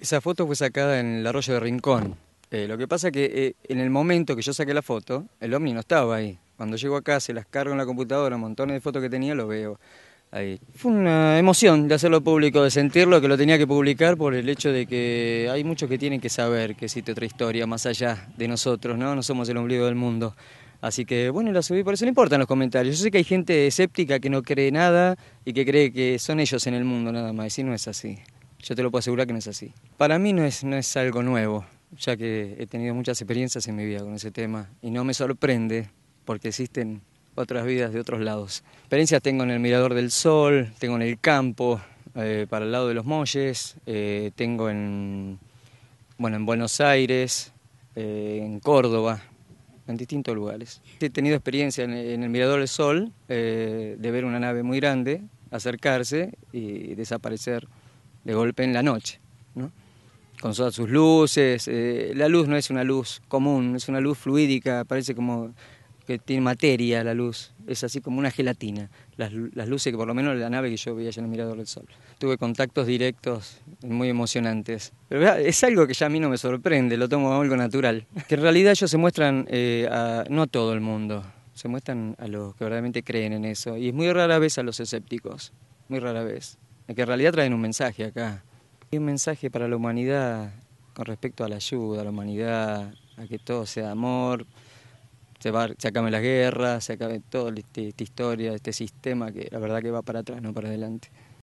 Esa foto fue sacada en el arroyo de Rincón. Eh, lo que pasa que eh, en el momento que yo saqué la foto, el ovni no estaba ahí. Cuando llego acá, se las cargo en la computadora, montones de fotos que tenía, lo veo ahí. Fue una emoción de hacerlo público, de sentirlo, que lo tenía que publicar por el hecho de que hay muchos que tienen que saber que existe otra historia más allá de nosotros, ¿no? No somos el ombligo del mundo. Así que bueno, la subí, por eso no importan los comentarios. Yo sé que hay gente escéptica que no cree nada y que cree que son ellos en el mundo nada más, y si no es así. Yo te lo puedo asegurar que no es así. Para mí no es, no es algo nuevo, ya que he tenido muchas experiencias en mi vida con ese tema y no me sorprende porque existen otras vidas de otros lados. Experiencias tengo en el Mirador del Sol, tengo en el campo, eh, para el lado de los Molles, eh, tengo en, bueno, en Buenos Aires, eh, en Córdoba, en distintos lugares. He tenido experiencia en el Mirador del Sol de ver una nave muy grande acercarse y desaparecer de golpe en la noche, ¿no? con todas sus luces. Eh, la luz no es una luz común, es una luz fluídica, parece como que tiene materia la luz, es así como una gelatina, las, las luces que por lo menos la nave que yo veía allá en el Mirador del Sol. Tuve contactos directos muy emocionantes, pero es algo que ya a mí no me sorprende, lo tomo como algo natural. Que en realidad ellos se muestran eh, a, no a todo el mundo, se muestran a los que verdaderamente creen en eso, y es muy rara vez a los escépticos, muy rara vez que en realidad traen un mensaje acá. un mensaje para la humanidad con respecto a la ayuda, a la humanidad, a que todo sea amor, se, va, se acaben las guerras, se acabe toda este, esta historia, este sistema que la verdad que va para atrás, no para adelante.